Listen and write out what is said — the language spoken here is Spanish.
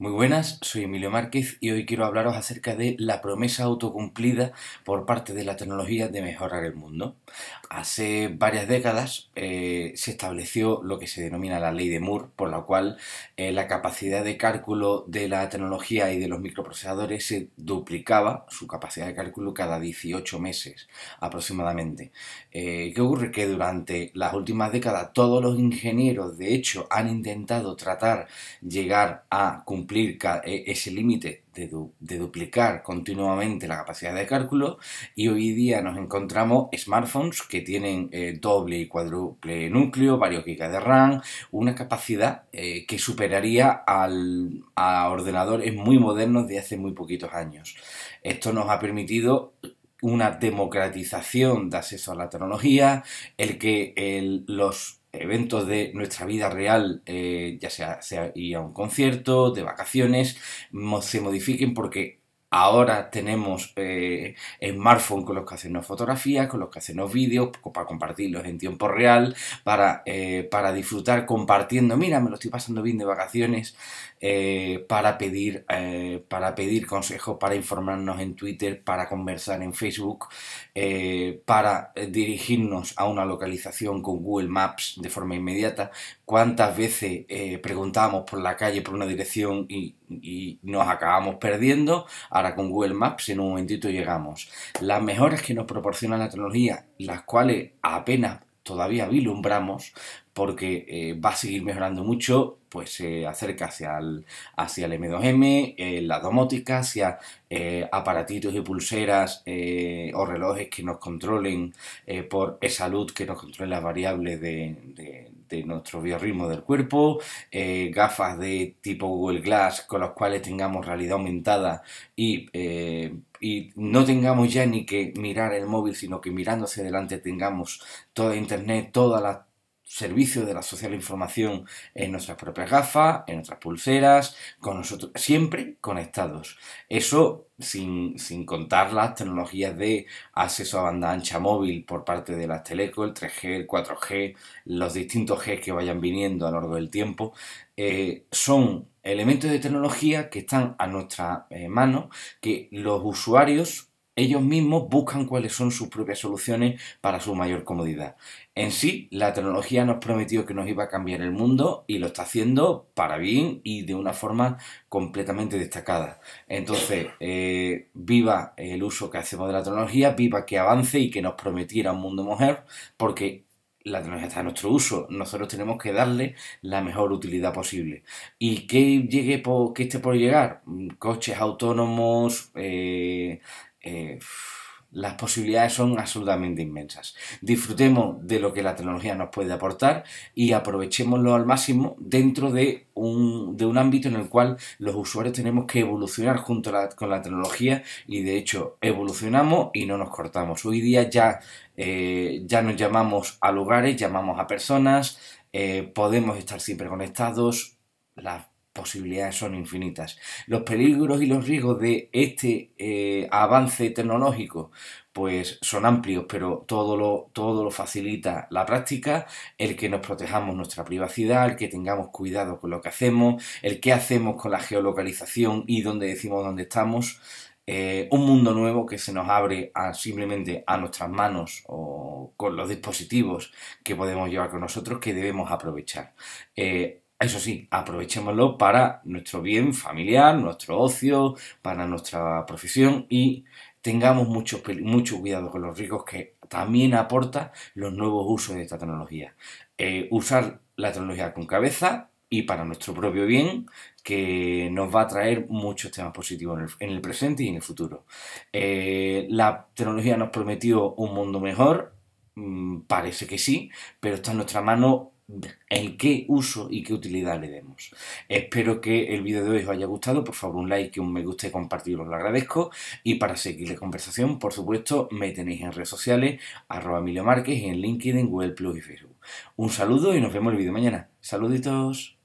Muy buenas, soy Emilio Márquez y hoy quiero hablaros acerca de la promesa autocumplida por parte de la tecnología de mejorar el mundo. Hace varias décadas eh, se estableció lo que se denomina la ley de Moore, por la cual eh, la capacidad de cálculo de la tecnología y de los microprocesadores se duplicaba, su capacidad de cálculo, cada 18 meses aproximadamente. Eh, ¿Qué ocurre? Que durante las últimas décadas todos los ingenieros, de hecho, han intentado tratar llegar a cumplir e, ese límite de, duplicar continuamente la capacidad de cálculo y hoy día nos encontramos smartphones que tienen eh, doble y cuádruple núcleo, varios gigas de RAM, una capacidad eh, que superaría al, a ordenadores muy modernos de hace muy poquitos años. Esto nos ha permitido una democratización de acceso a la tecnología, el que los eventos de nuestra vida real, eh, ya sea, ir a un concierto, de vacaciones, se modifiquen porque Ahora tenemos eh, smartphones con los que hacemos fotografías, con los que hacernos vídeos, para compartirlos en tiempo real, para, eh, para disfrutar compartiendo. Mira, me lo estoy pasando bien de vacaciones, eh, para, pedir, eh, para pedir consejos, para informarnos en Twitter, para conversar en Facebook, para dirigirnos a una localización con Google Maps de forma inmediata cuántas veces eh, preguntamos preguntábamos por la calle, por una dirección y, nos acabamos perdiendo. Ahora con Google Maps en un momentito llegamos. Las mejoras que nos proporciona la tecnología, las cuales apenas todavía vislumbramos porque eh, va a seguir mejorando mucho, pues se acerca hacia el, hacia el M2M, eh, la domótica, hacia aparatitos y pulseras o relojes que nos controlen por salud que nos controlen las variables de, este, nuestro biorritmo del cuerpo, eh, gafas de tipo Google Glass con las cuales tengamos realidad aumentada y, eh, y, no tengamos ya ni que mirar el móvil, sino que mirándose adelante tengamos toda Internet, todas las servicio de la social información en nuestras propias gafas, en nuestras pulseras, con nosotros, siempre conectados. Eso sin, contar las tecnologías de acceso a banda ancha móvil por parte de las teleco, el 3G, el 4G, los distintos G que vayan viniendo a lo largo del tiempo, eh, son elementos de tecnología que están a nuestra eh, mano, que los usuarios ellos mismos buscan cuáles son sus propias soluciones para su mayor comodidad. En sí, la tecnología nos prometió que nos iba a cambiar el mundo y lo está haciendo para bien y de una forma completamente destacada. Entonces, eh, viva el uso que hacemos de la tecnología, viva que avance y que nos prometiera un mundo mejor porque la tecnología está a nuestro uso. Nosotros tenemos que darle la mejor utilidad posible. ¿Y qué llegue por, esté por llegar? Mm, coches autónomos, eh, eh, las posibilidades son absolutamente inmensas. Disfrutemos de lo que la tecnología nos puede aportar y aprovechémoslo al máximo dentro de un, ámbito en el cual los usuarios tenemos que evolucionar junto con la tecnología y de hecho evolucionamos y no nos cortamos. Hoy día ya, eh, ya nos llamamos a lugares, llamamos a personas, eh, podemos estar siempre conectados, las posibilidades son infinitas. Los peligros y los riesgos de este eh, avance tecnológico pues son amplios, pero todo lo, todo lo facilita la práctica, el que nos protejamos nuestra privacidad, el que tengamos cuidado con lo que hacemos, el que hacemos con la geolocalización y dónde decimos dónde estamos. Eh, un mundo nuevo que se nos abre simplemente a nuestras manos o con los dispositivos que podemos llevar con nosotros que debemos aprovechar. Eh, eso sí, aprovechémoslo para nuestro bien familiar, nuestro ocio, para nuestra profesión y tengamos mucho, cuidado con los ricos que también aporta los nuevos usos de esta tecnología. Eh, usar la tecnología con cabeza y para nuestro propio bien, que nos va a traer muchos temas positivos en el, presente y en el futuro. Eh, la tecnología nos prometió un mundo mejor, mm, parece que sí, pero está en nuestra mano en qué uso y qué utilidad le demos. Espero que el vídeo de hoy os haya gustado, por favor un like, un me gusta y compartirlo, os lo agradezco. Y para seguir la conversación, por supuesto, me tenéis en redes sociales, arroba Emilio Márquez, en LinkedIn, Google Plus y Facebook. Un saludo y nos vemos el vídeo mañana. Saluditos.